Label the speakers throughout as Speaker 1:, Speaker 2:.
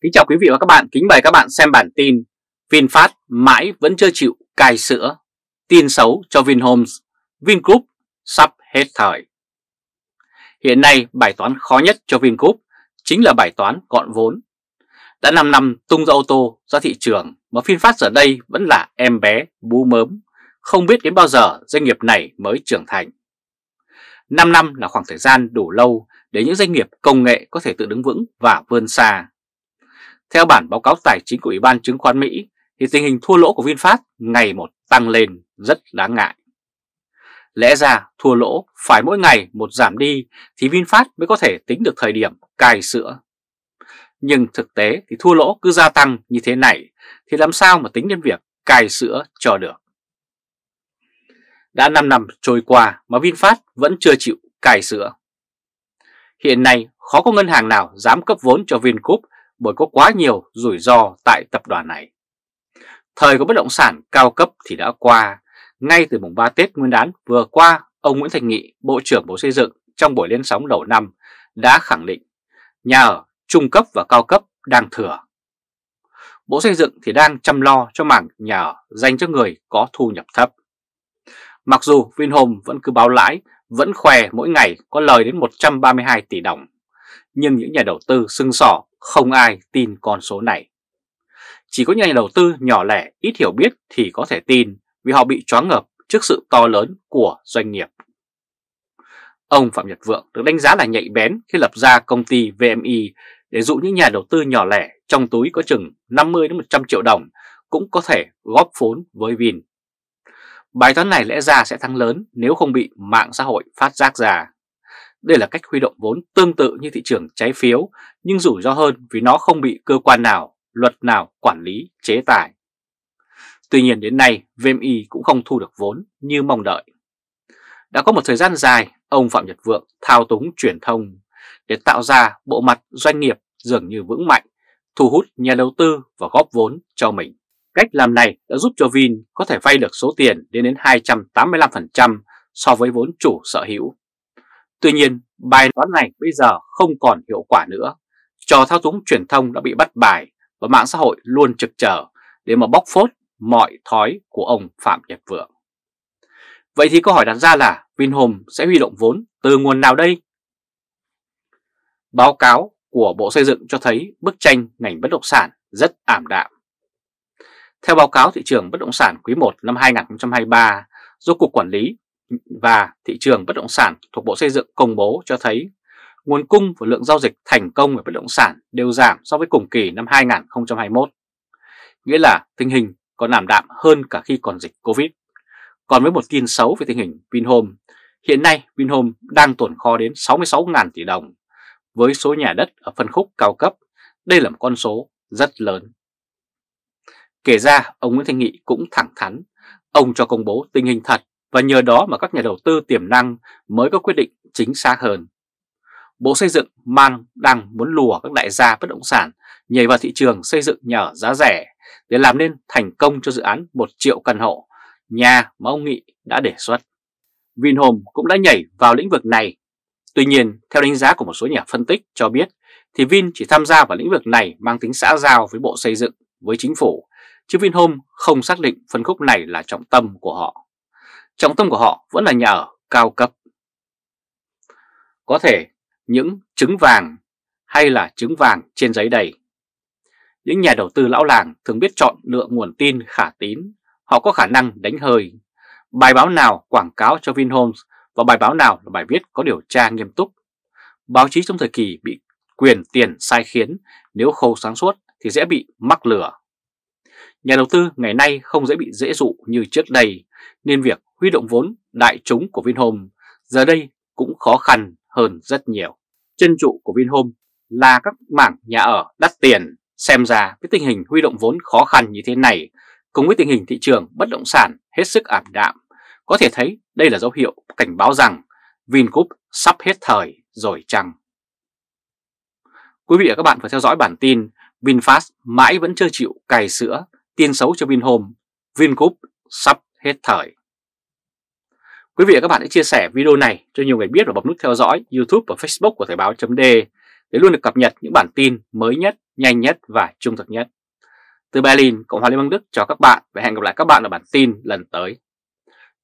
Speaker 1: Kính chào quý vị và các bạn, kính mời các bạn xem bản tin VinFast mãi vẫn chưa chịu cài sữa Tin xấu cho Vinhomes, Vingroup sắp hết thời Hiện nay bài toán khó nhất cho Vingroup chính là bài toán gọn vốn Đã 5 năm tung ra ô tô ra thị trường mà VinFast giờ đây vẫn là em bé bú mớm Không biết đến bao giờ doanh nghiệp này mới trưởng thành 5 năm là khoảng thời gian đủ lâu để những doanh nghiệp công nghệ có thể tự đứng vững và vươn xa theo bản báo cáo tài chính của Ủy ban Chứng khoán Mỹ, thì tình hình thua lỗ của VinFast ngày một tăng lên rất đáng ngại. Lẽ ra thua lỗ phải mỗi ngày một giảm đi thì VinFast mới có thể tính được thời điểm cài sữa. Nhưng thực tế thì thua lỗ cứ gia tăng như thế này thì làm sao mà tính đến việc cài sữa cho được. Đã 5 năm trôi qua mà VinFast vẫn chưa chịu cài sữa. Hiện nay khó có ngân hàng nào dám cấp vốn cho VinGroup bởi có quá nhiều rủi ro tại tập đoàn này. Thời của bất động sản cao cấp thì đã qua, ngay từ mùng 3 Tết Nguyên đán vừa qua, ông Nguyễn Thành Nghị, Bộ trưởng Bộ Xây dựng trong buổi lên sóng đầu năm đã khẳng định nhà ở trung cấp và cao cấp đang thừa. Bộ Xây dựng thì đang chăm lo cho mảng nhà ở dành cho người có thu nhập thấp. Mặc dù Vinhome vẫn cứ báo lãi, vẫn khoe mỗi ngày có lời đến 132 tỷ đồng nhưng những nhà đầu tư sưng sỏ không ai tin con số này. Chỉ có những nhà đầu tư nhỏ lẻ ít hiểu biết thì có thể tin vì họ bị choáng ngợp trước sự to lớn của doanh nghiệp. Ông Phạm Nhật Vượng được đánh giá là nhạy bén khi lập ra công ty VMI e để dụ những nhà đầu tư nhỏ lẻ trong túi có chừng 50 đến 100 triệu đồng cũng có thể góp vốn với Vin. Bài toán này lẽ ra sẽ thắng lớn nếu không bị mạng xã hội phát giác ra. Đây là cách huy động vốn tương tự như thị trường trái phiếu nhưng rủi ro hơn vì nó không bị cơ quan nào, luật nào quản lý, chế tài. Tuy nhiên đến nay VMI e cũng không thu được vốn như mong đợi. Đã có một thời gian dài, ông Phạm Nhật Vượng thao túng truyền thông để tạo ra bộ mặt doanh nghiệp dường như vững mạnh, thu hút nhà đầu tư và góp vốn cho mình. Cách làm này đã giúp cho Vin có thể vay được số tiền đến đến 285% so với vốn chủ sở hữu. Tuy nhiên, bài toán này bây giờ không còn hiệu quả nữa. Trò thao túng truyền thông đã bị bắt bài và mạng xã hội luôn trực chờ để mà bóc phốt mọi thói của ông Phạm Nhật Vượng. Vậy thì câu hỏi đặt ra là Vinhome sẽ huy động vốn từ nguồn nào đây? Báo cáo của Bộ Xây dựng cho thấy bức tranh ngành bất động sản rất ảm đạm. Theo báo cáo thị trường bất động sản quý 1 năm 2023 do Cục Quản lý và thị trường bất động sản thuộc Bộ Xây dựng công bố cho thấy nguồn cung và lượng giao dịch thành công về bất động sản đều giảm so với cùng kỳ năm 2021. Nghĩa là tình hình còn ảm đạm hơn cả khi còn dịch Covid. Còn với một tin xấu về tình hình Vinhome, hiện nay Vinhome đang tồn kho đến 66.000 tỷ đồng. Với số nhà đất ở phân khúc cao cấp, đây là một con số rất lớn. Kể ra, ông Nguyễn Thanh Nghị cũng thẳng thắn, ông cho công bố tình hình thật và nhờ đó mà các nhà đầu tư tiềm năng mới có quyết định chính xác hơn. Bộ Xây dựng mang đang muốn lùa các đại gia bất động sản nhảy vào thị trường xây dựng nhà ở giá rẻ để làm nên thành công cho dự án 1 triệu căn hộ, nhà mà ông Nghị đã đề xuất. Vinhome cũng đã nhảy vào lĩnh vực này. Tuy nhiên, theo đánh giá của một số nhà phân tích cho biết, thì Vin chỉ tham gia vào lĩnh vực này mang tính xã giao với Bộ Xây dựng, với Chính phủ, chứ Vinhome không xác định phân khúc này là trọng tâm của họ trọng tâm của họ vẫn là nhà ở cao cấp. Có thể những trứng vàng hay là trứng vàng trên giấy đầy. Những nhà đầu tư lão làng thường biết chọn lựa nguồn tin khả tín, họ có khả năng đánh hơi. Bài báo nào quảng cáo cho Vinhomes và bài báo nào là bài viết có điều tra nghiêm túc. Báo chí trong thời kỳ bị quyền tiền sai khiến, nếu khâu sáng suốt thì dễ bị mắc lửa. Nhà đầu tư ngày nay không dễ bị dễ dụ như trước đây, nên việc huy động vốn đại chúng của Vinhome giờ đây cũng khó khăn hơn rất nhiều. Chân trụ của Vinhome là các mảng nhà ở đắt tiền. Xem ra với tình hình huy động vốn khó khăn như thế này, cùng với tình hình thị trường bất động sản hết sức ảm đạm, có thể thấy đây là dấu hiệu cảnh báo rằng Vingroup sắp hết thời rồi chăng? Quý vị và các bạn vừa theo dõi bản tin VinFast mãi vẫn chưa chịu cày sữa, tiền xấu cho Vinhome, Vingroup sắp hết thời. Quý vị và các bạn hãy chia sẻ video này cho nhiều người biết và bấm nút theo dõi YouTube và Facebook của Thời báo .de để luôn được cập nhật những bản tin mới nhất, nhanh nhất và trung thực nhất. Từ Berlin, Cộng hòa Liên bang Đức chào các bạn và hẹn gặp lại các bạn ở bản tin lần tới.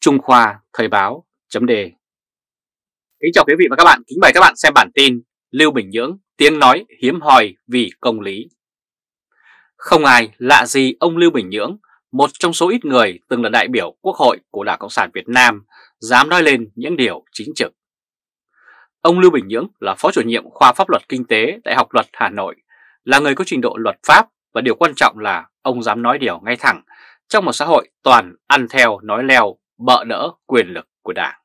Speaker 1: Trung Khoa Thời báo .de Kính chào quý vị và các bạn, kính mời các bạn xem bản tin Lưu Bình Nhưỡng tiếng nói hiếm hoi vì công lý. Không ai lạ gì ông Lưu Bình Nhưỡng, một trong số ít người từng là đại biểu Quốc hội của Đảng Cộng sản Việt Nam dám nói lên những điều chính trực. Ông Lưu Bình Nhưỡng là phó chủ nhiệm khoa pháp luật kinh tế tại Học luật Hà Nội, là người có trình độ luật pháp và điều quan trọng là ông dám nói điều ngay thẳng trong một xã hội toàn ăn theo nói leo bợ đỡ quyền lực của Đảng.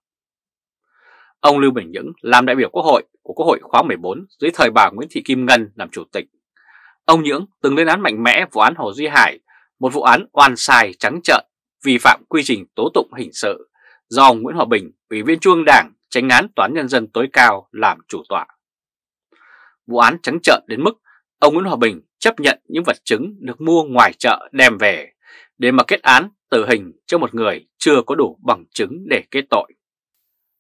Speaker 1: Ông Lưu Bình Nhưỡng làm đại biểu Quốc hội của Quốc hội khóa 14 dưới thời bà Nguyễn Thị Kim Ngân làm chủ tịch. Ông Nhưỡng từng lên án mạnh mẽ vụ án Hồ Duy Hải, một vụ án oan sai trắng trợn vi phạm quy trình tố tụng hình sự do ông Nguyễn Hòa Bình, Ủy viên Trung ương Đảng, tránh án Toán Nhân dân tối cao làm chủ tọa. Vụ án trắng trợn đến mức ông Nguyễn Hòa Bình chấp nhận những vật chứng được mua ngoài chợ đem về để mà kết án tử hình cho một người chưa có đủ bằng chứng để kết tội.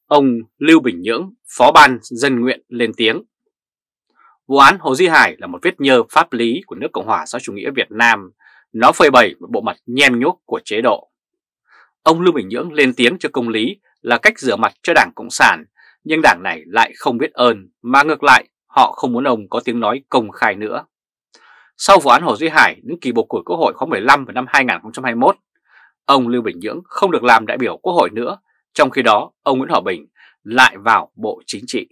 Speaker 1: Ông Lưu Bình Nhưỡng, Phó Ban Dân Nguyện lên tiếng. Vụ án Hồ Duy Hải là một vết nhơ pháp lý của nước Cộng hòa xã chủ nghĩa Việt Nam. Nó phơi bày một bộ mặt nhem nhuốc của chế độ. Ông Lưu Bình Nhưỡng lên tiếng cho công lý là cách rửa mặt cho Đảng Cộng sản, nhưng đảng này lại không biết ơn, mà ngược lại họ không muốn ông có tiếng nói công khai nữa. Sau vụ án Hồ Duy Hải những kỳ bầu cử Quốc hội khóa 15 vào năm 2021, ông Lưu Bình Nhưỡng không được làm đại biểu Quốc hội nữa, trong khi đó ông Nguyễn Hòa Bình lại vào Bộ Chính trị.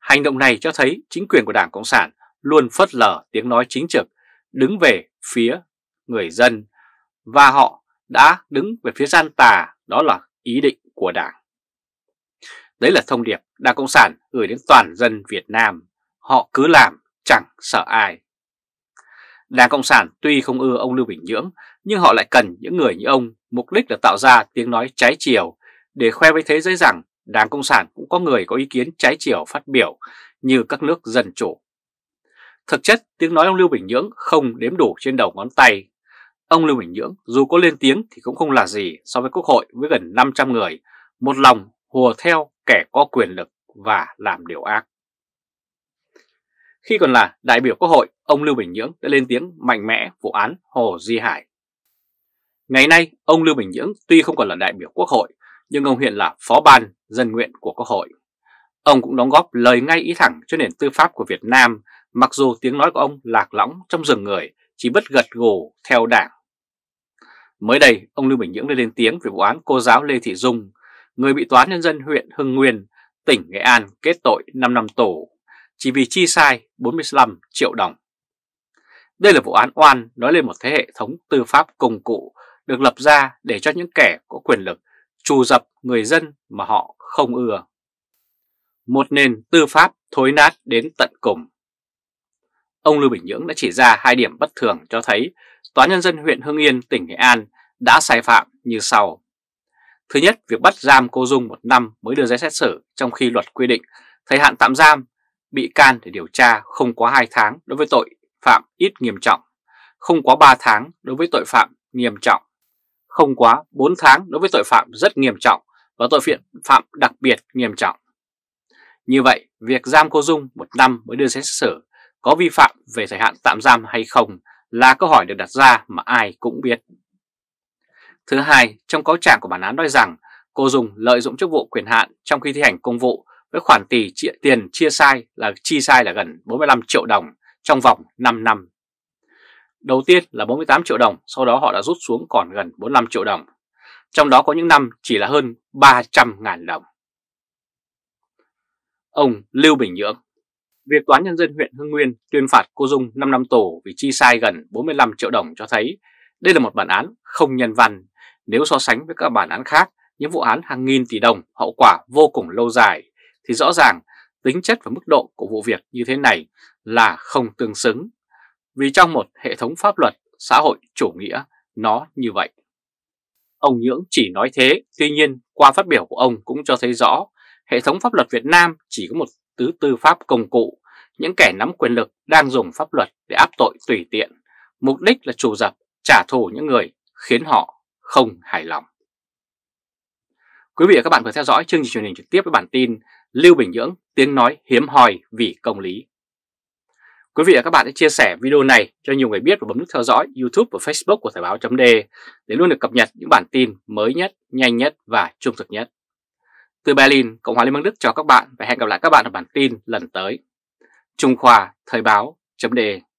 Speaker 1: Hành động này cho thấy chính quyền của Đảng Cộng sản luôn phớt lờ tiếng nói chính trực, đứng về phía người dân và họ đã đứng về phía gian tà, đó là ý định của Đảng. Đấy là thông điệp Đảng Cộng sản gửi đến toàn dân Việt Nam. Họ cứ làm, chẳng sợ ai. Đảng Cộng sản tuy không ưa ông Lưu Bình Nhưỡng, nhưng họ lại cần những người như ông, mục đích là tạo ra tiếng nói trái chiều, để khoe với thế giới rằng Đảng Cộng sản cũng có người có ý kiến trái chiều phát biểu như các nước dân chủ. Thực chất, tiếng nói ông Lưu Bình Nhưỡng không đếm đủ trên đầu ngón tay, Ông Lưu Bình Nhưỡng dù có lên tiếng thì cũng không là gì so với Quốc hội với gần 500 người, một lòng hùa theo kẻ có quyền lực và làm điều ác. Khi còn là đại biểu Quốc hội, ông Lưu Bình Nhưỡng đã lên tiếng mạnh mẽ vụ án Hồ Di Hải. Ngày nay, ông Lưu Bình Nhưỡng tuy không còn là đại biểu Quốc hội, nhưng ông hiện là phó ban dân nguyện của Quốc hội. Ông cũng đóng góp lời ngay ý thẳng cho nền tư pháp của Việt Nam, mặc dù tiếng nói của ông lạc lõng trong rừng người, chỉ bất gật gù theo đảng Mới đây, ông Lưu Bình Nhưỡng đã lên tiếng về vụ án cô giáo Lê Thị Dung, người bị Tòa Nhân dân huyện Hưng Nguyên, tỉnh Nghệ An kết tội 5 năm tù, chỉ vì chi sai 45 triệu đồng. Đây là vụ án oan nói lên một thế hệ thống tư pháp công cụ được lập ra để cho những kẻ có quyền lực trù dập người dân mà họ không ưa. Một nền tư pháp thối nát đến tận cùng. Ông Lưu Bình Nhưỡng đã chỉ ra hai điểm bất thường cho thấy Tòa Nhân dân huyện Hưng Yên, tỉnh Nghệ An đã sai phạm như sau. Thứ nhất, việc bắt giam cô Dung một năm mới đưa ra xét xử trong khi luật quy định thời hạn tạm giam bị can để điều tra không quá 2 tháng đối với tội phạm ít nghiêm trọng, không quá 3 tháng đối với tội phạm nghiêm trọng, không quá 4 tháng đối với tội phạm rất nghiêm trọng và tội phạm đặc biệt nghiêm trọng. Như vậy, việc giam cô Dung một năm mới đưa xét xử có vi phạm về thời hạn tạm giam hay không là câu hỏi được đặt ra mà ai cũng biết. Thứ hai, trong cáo trạng của bản án nói rằng cô dùng lợi dụng chức vụ quyền hạn trong khi thi hành công vụ với khoản tỷ chia, tiền chia sai là chi sai là gần 45 triệu đồng trong vòng 5 năm. Đầu tiên là 48 triệu đồng, sau đó họ đã rút xuống còn gần 45 triệu đồng. Trong đó có những năm chỉ là hơn 300 ngàn đồng. Ông Lưu Bình Nhưỡng Việc Tòa Nhân dân huyện Hưng Nguyên tuyên phạt cô Dung 5 năm tù vì chi sai gần 45 triệu đồng cho thấy đây là một bản án không nhân văn. Nếu so sánh với các bản án khác, những vụ án hàng nghìn tỷ đồng hậu quả vô cùng lâu dài, thì rõ ràng tính chất và mức độ của vụ việc như thế này là không tương xứng. Vì trong một hệ thống pháp luật xã hội chủ nghĩa, nó như vậy. Ông Nhưỡng chỉ nói thế, tuy nhiên qua phát biểu của ông cũng cho thấy rõ hệ thống pháp luật Việt Nam chỉ có một tứ tư pháp công cụ những kẻ nắm quyền lực đang dùng pháp luật để áp tội tùy tiện, mục đích là trù dập, trả thù những người khiến họ không hài lòng. Quý vị và các bạn vừa theo dõi chương trình truyền hình trực tiếp với bản tin Lưu Bình Nhưỡng tiếng nói hiếm hoi vì công lý. Quý vị và các bạn hãy chia sẻ video này cho nhiều người biết và bấm nút theo dõi YouTube và Facebook của Thời báo d để luôn được cập nhật những bản tin mới nhất, nhanh nhất và trung thực nhất. Từ Berlin, Cộng hòa Liên bang Đức chào các bạn và hẹn gặp lại các bạn ở bản tin lần tới. Trung Khoa Thời báo chấm đề